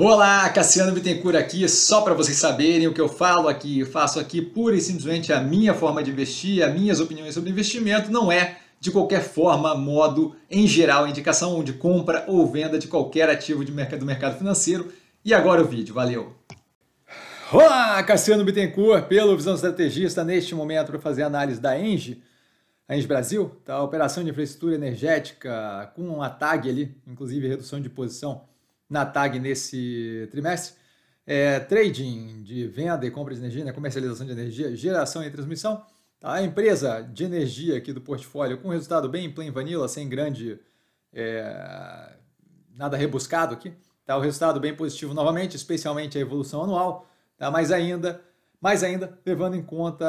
Olá, Cassiano Bittencourt aqui, só para vocês saberem o que eu falo aqui, eu faço aqui pura e simplesmente a minha forma de investir, as minhas opiniões sobre investimento, não é de qualquer forma, modo, em geral, indicação de compra ou venda de qualquer ativo de mercado, do mercado financeiro. E agora o vídeo, valeu! Olá, Cassiano Bittencourt, pelo Visão Estrategista, neste momento para fazer análise da Engie, a Engie Brasil, da tá? operação de infraestrutura energética com uma TAG ali, inclusive redução de posição na TAG nesse trimestre. É, trading de venda e compra de energia, né, comercialização de energia, geração e transmissão. Tá? A empresa de energia aqui do portfólio com resultado bem plain vanilla, sem grande. É, nada rebuscado aqui. Tá? O resultado bem positivo novamente, especialmente a evolução anual, tá? mas ainda. Mais ainda, levando em conta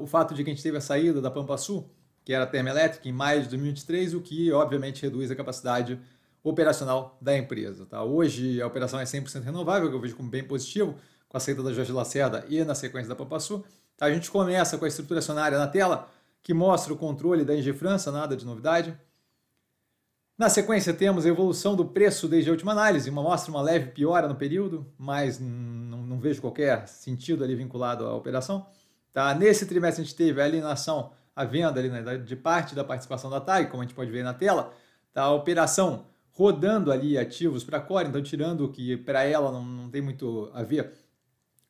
o fato de que a gente teve a saída da Pampa Sul, que era termoelétrica, em maio de 2023, o que obviamente reduz a capacidade operacional da empresa. Tá? Hoje a operação é 100% renovável, que eu vejo como bem positivo, com a saída da Jorge Lacerda e na sequência da Papassu. Tá? A gente começa com a estrutura acionária na tela, que mostra o controle da Engie França, nada de novidade. Na sequência, temos a evolução do preço desde a última análise, uma mostra uma leve piora no período, mas não, não vejo qualquer sentido ali vinculado à operação. Tá? Nesse trimestre, a gente teve a alienação, a venda ali, né, de parte da participação da TAG, como a gente pode ver na tela. Tá? A operação rodando ali ativos para a Core, então tirando o que para ela não, não tem muito a ver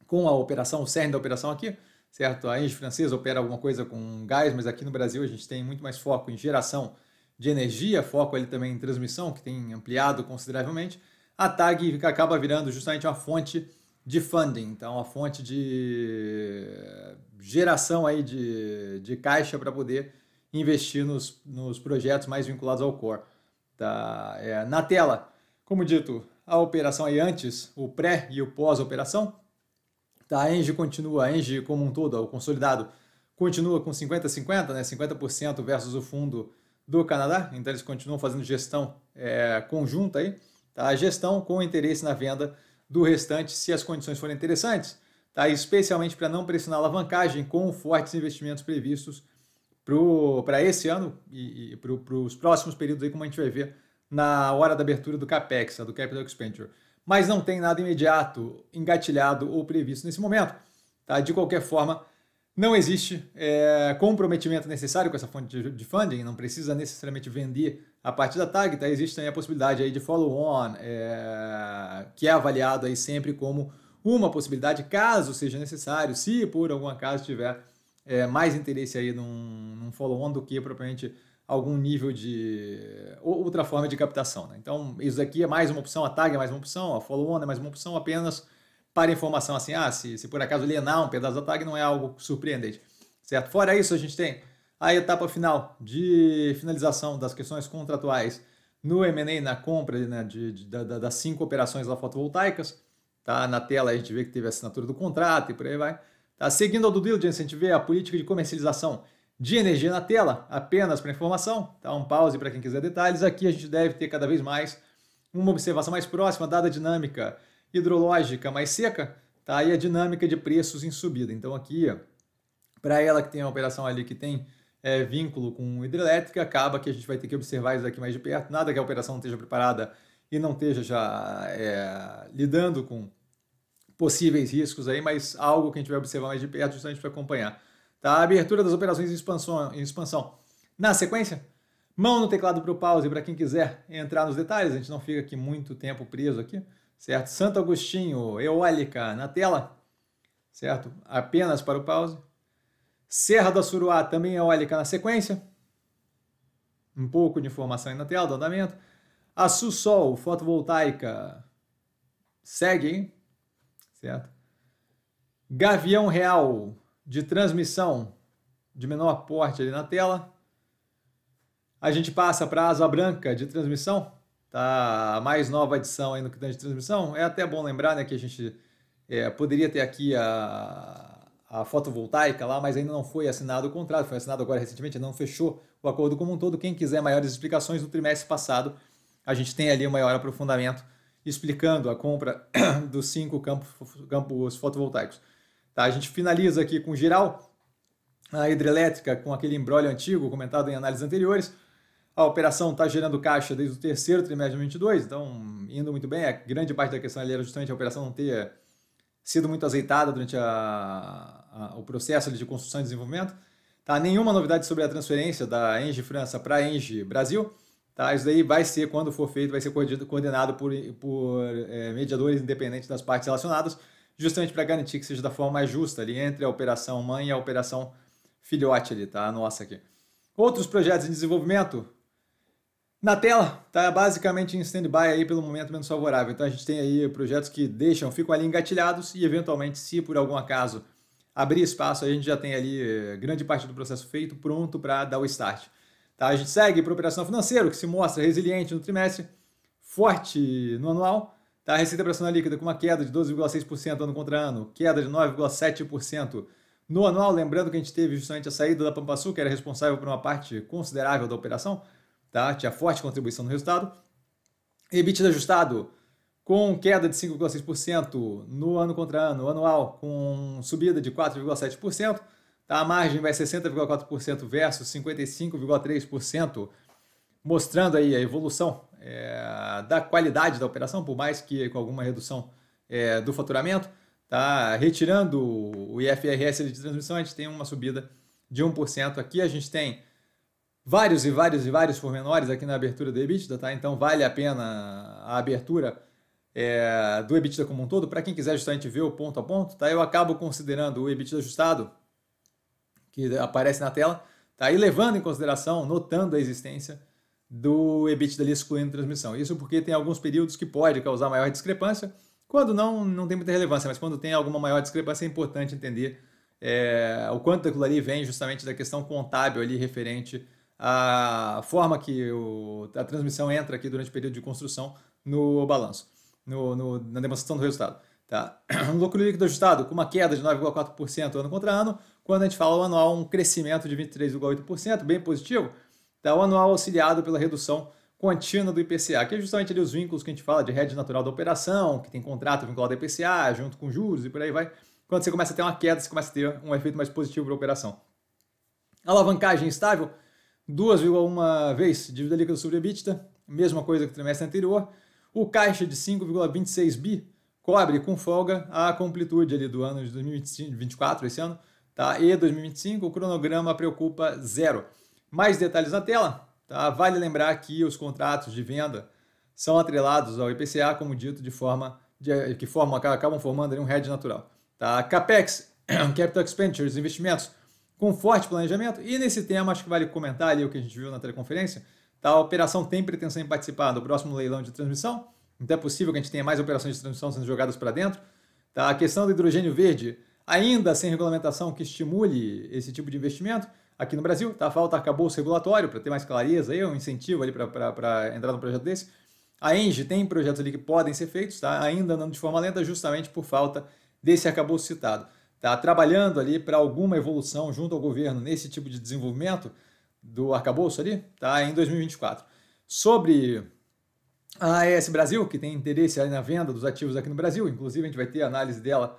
com a operação, o cerne da operação aqui, certo? A Engie francesa opera alguma coisa com gás, mas aqui no Brasil a gente tem muito mais foco em geração de energia, foco ali também em transmissão, que tem ampliado consideravelmente. A TAG acaba virando justamente uma fonte de funding, então uma fonte de geração aí de, de caixa para poder investir nos, nos projetos mais vinculados ao core. Tá, é, na tela, como dito, a operação aí antes, o pré e o pós-operação. Tá, a Engie continua, a Engie como um todo, o consolidado, continua com 50-50, né? 50% versus o fundo do Canadá, então eles continuam fazendo gestão é, conjunta aí, tá? A gestão com interesse na venda do restante, se as condições forem interessantes, tá? especialmente para não pressionar a alavancagem com fortes investimentos previstos para esse ano e, e para os próximos períodos aí, como a gente vai ver na hora da abertura do CAPEX, tá? do Capital Expenditure. Mas não tem nada imediato, engatilhado ou previsto nesse momento. Tá? De qualquer forma, não existe é, comprometimento necessário com essa fonte de, de funding, não precisa necessariamente vender a parte da tag, tá? existe também a possibilidade aí de follow-on, é, que é avaliado aí sempre como uma possibilidade, caso seja necessário, se por algum acaso tiver é, mais interesse aí num, num follow-on do que propriamente algum nível de é, outra forma de captação. Né? Então, isso aqui é mais uma opção, a tag é mais uma opção, a follow-on é mais uma opção, apenas para informação assim, ah, se, se por acaso alienar um pedaço da tag não é algo surpreendente, certo? Fora isso, a gente tem a etapa final de finalização das questões contratuais no M&A, na compra né, de, de, das cinco operações lá fotovoltaicas, tá? Na tela a gente vê que teve a assinatura do contrato e por aí vai. Ah, seguindo ao do diligence, a gente vê a política de comercialização de energia na tela, apenas para informação, tá? um pause para quem quiser detalhes. Aqui a gente deve ter cada vez mais uma observação mais próxima, dada a dinâmica hidrológica mais seca, tá? e a dinâmica de preços em subida. Então aqui, para ela que tem uma operação ali que tem é, vínculo com hidrelétrica, acaba que a gente vai ter que observar isso aqui mais de perto. Nada que a operação não esteja preparada e não esteja já é, lidando com possíveis riscos aí, mas algo que a gente vai observar mais de perto justamente para acompanhar. Tá? A abertura das operações em expansão, em expansão. Na sequência, mão no teclado para o pause para quem quiser entrar nos detalhes, a gente não fica aqui muito tempo preso aqui, certo? Santo Agostinho, eólica na tela, certo? Apenas para o pause. Serra da Suruá também eólica na sequência. Um pouco de informação aí na tela do andamento. A Sussol, fotovoltaica, segue, hein? Certo? Gavião Real de transmissão de menor porte ali na tela. A gente passa para a asa branca de transmissão, tá? A mais nova edição aí no que tem de transmissão. É até bom lembrar né, que a gente é, poderia ter aqui a, a fotovoltaica lá, mas ainda não foi assinado o contrato, foi assinado agora recentemente, não fechou o acordo como um todo. Quem quiser maiores explicações do trimestre passado, a gente tem ali um maior aprofundamento explicando a compra dos cinco campos, campos fotovoltaicos. Tá, a gente finaliza aqui com geral, a hidrelétrica com aquele embrólio antigo comentado em análises anteriores. A operação está gerando caixa desde o terceiro trimestre de 2022 então indo muito bem. A grande parte da questão ali era justamente a operação não ter sido muito azeitada durante a, a, o processo de construção e desenvolvimento. Tá? Nenhuma novidade sobre a transferência da Engie França para a Engie Brasil. Tá? Isso daí vai ser, quando for feito, vai ser coordenado por, por é, mediadores independentes das partes relacionadas, justamente para garantir que seja da forma mais justa ali entre a operação mãe e a operação filhote ali, tá? Nossa aqui. Outros projetos em desenvolvimento na tela, tá basicamente em stand-by aí pelo momento menos favorável. Então a gente tem aí projetos que deixam, ficam ali engatilhados e eventualmente, se por algum acaso abrir espaço, a gente já tem ali é, grande parte do processo feito, pronto para dar o start. Tá? A gente segue para operação financeira, que se mostra resiliente no trimestre, forte no anual. Tá? A receita operacional líquida com uma queda de 12,6% ano contra ano, queda de 9,7% no anual. Lembrando que a gente teve justamente a saída da Pampasul, que era responsável por uma parte considerável da operação, tá? tinha forte contribuição no resultado. EBITDA ajustado com queda de 5,6% no ano contra ano, anual com subida de 4,7%. A margem vai 60,4% versus 55,3%, mostrando aí a evolução é, da qualidade da operação, por mais que com alguma redução é, do faturamento. Tá? Retirando o IFRS de transmissão, a gente tem uma subida de 1%. Aqui a gente tem vários e vários e vários pormenores aqui na abertura do EBITDA, tá? Então vale a pena a abertura é, do EBITDA como um todo. Para quem quiser justamente ver o ponto a ponto, tá? Eu acabo considerando o EBITDA ajustado que aparece na tela, tá? aí levando em consideração, notando a existência do EBITDA ali excluindo transmissão. Isso porque tem alguns períodos que pode causar maior discrepância, quando não, não tem muita relevância, mas quando tem alguma maior discrepância é importante entender é, o quanto aquilo ali vem justamente da questão contábil ali referente à forma que o, a transmissão entra aqui durante o período de construção no balanço, no, no, na demonstração do resultado. Tá? Um lucro líquido ajustado com uma queda de 9,4% ano contra ano, quando a gente fala o anual, um crescimento de 23,8%, bem positivo, tá? o anual auxiliado pela redução contínua do IPCA, que é justamente ali os vínculos que a gente fala de rede natural da operação, que tem contrato vinculado ao IPCA, junto com juros e por aí vai. Quando você começa a ter uma queda, você começa a ter um efeito mais positivo para a operação. Alavancagem estável, 2,1 vez dívida líquida sobre EBITDA, mesma coisa que o trimestre anterior. O caixa de 5,26 bi cobre com folga a completude ali do ano de 2024, esse ano, Tá? E 2025, o cronograma preocupa zero. Mais detalhes na tela. Tá? Vale lembrar que os contratos de venda são atrelados ao IPCA, como dito, de forma de, que formam, acabam formando um hedge natural. Tá? CAPEX, Capital Expenditures, investimentos, com forte planejamento. E nesse tema, acho que vale comentar ali o que a gente viu na teleconferência. Tá? A operação tem pretensão em participar do próximo leilão de transmissão. Então é possível que a gente tenha mais operações de transmissão sendo jogadas para dentro. Tá? A questão do hidrogênio verde ainda sem regulamentação que estimule esse tipo de investimento. Aqui no Brasil, tá? Falta arcabouço regulatório para ter mais clareza, aí, um incentivo ali para entrar num projeto desse. A ENGE tem projetos ali que podem ser feitos, tá? ainda andando de forma lenta, justamente por falta desse arcabouço citado. Tá? Trabalhando ali para alguma evolução junto ao governo nesse tipo de desenvolvimento do arcabouço ali, tá? em 2024. Sobre a AES Brasil, que tem interesse na venda dos ativos aqui no Brasil, inclusive a gente vai ter análise dela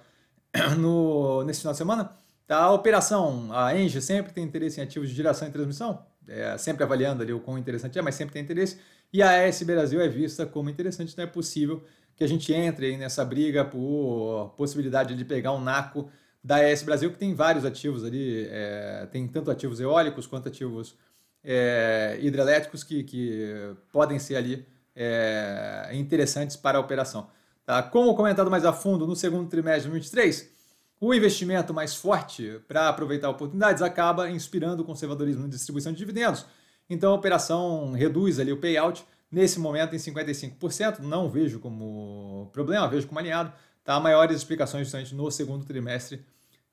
no, nesse final de semana. A operação, a Engie sempre tem interesse em ativos de geração e transmissão, é, sempre avaliando ali o quão interessante é, mas sempre tem interesse. E a AS Brasil é vista como interessante, então é possível que a gente entre nessa briga por possibilidade de pegar um NACO da AS Brasil, que tem vários ativos ali, é, tem tanto ativos eólicos quanto ativos é, hidrelétricos que, que podem ser ali é, interessantes para a operação. Tá? Como comentado mais a fundo no segundo trimestre de 2023, o investimento mais forte para aproveitar oportunidades acaba inspirando o conservadorismo na distribuição de dividendos. Então a operação reduz ali o payout nesse momento em 55%, não vejo como problema, vejo como alinhado. Tá? Maiores explicações justamente no segundo trimestre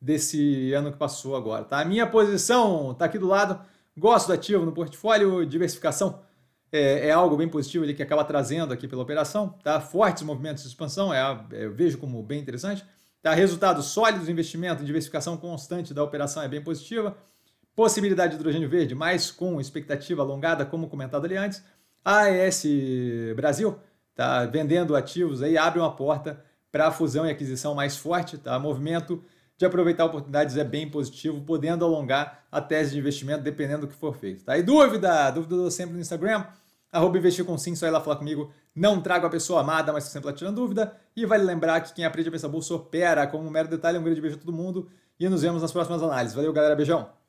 desse ano que passou agora. Tá? A minha posição está aqui do lado, gosto do ativo no portfólio, diversificação é, é, algo bem positivo ele que acaba trazendo aqui pela operação, tá? Fortes movimentos de expansão, é, é eu vejo como bem interessante. Tá? Resultados sólidos do investimento, diversificação constante da operação é bem positiva. Possibilidade de hidrogênio verde, mas com expectativa alongada, como comentado ali antes. AES Brasil, tá? Vendendo ativos aí, abre uma porta para fusão e aquisição mais forte, tá? Movimento de aproveitar oportunidades é bem positivo, podendo alongar a tese de investimento dependendo do que for feito. Tá? E dúvida? Dúvida eu dou sempre no Instagram, arroba investir com sim, só ir lá falar comigo. Não trago a pessoa amada, mas sempre lá tirando dúvida. E vale lembrar que quem aprende a pensar bolsa opera. Como um mero detalhe, é um grande beijo a todo mundo e nos vemos nas próximas análises. Valeu, galera. Beijão!